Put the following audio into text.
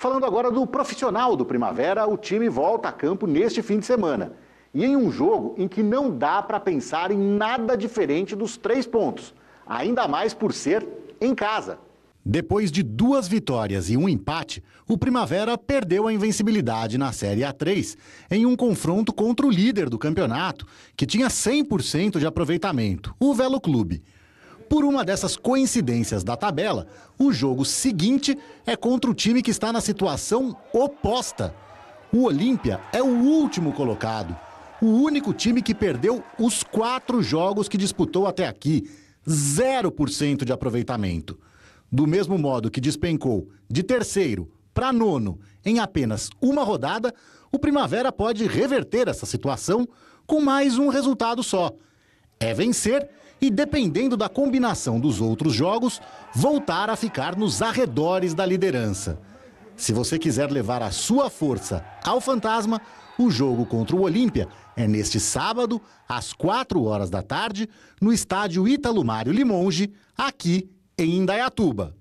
Falando agora do profissional do Primavera, o time volta a campo neste fim de semana. E em um jogo em que não dá para pensar em nada diferente dos três pontos, ainda mais por ser em casa. Depois de duas vitórias e um empate, o Primavera perdeu a invencibilidade na Série A3 em um confronto contra o líder do campeonato, que tinha 100% de aproveitamento, o Velo Clube. Por uma dessas coincidências da tabela, o jogo seguinte é contra o time que está na situação oposta. O Olímpia é o último colocado, o único time que perdeu os quatro jogos que disputou até aqui, 0% de aproveitamento. Do mesmo modo que despencou de terceiro para nono em apenas uma rodada, o Primavera pode reverter essa situação com mais um resultado só. É vencer e, dependendo da combinação dos outros jogos, voltar a ficar nos arredores da liderança. Se você quiser levar a sua força ao fantasma, o jogo contra o Olímpia é neste sábado, às 4 horas da tarde, no estádio Ítalo Mário Limonge, aqui em Indaiatuba.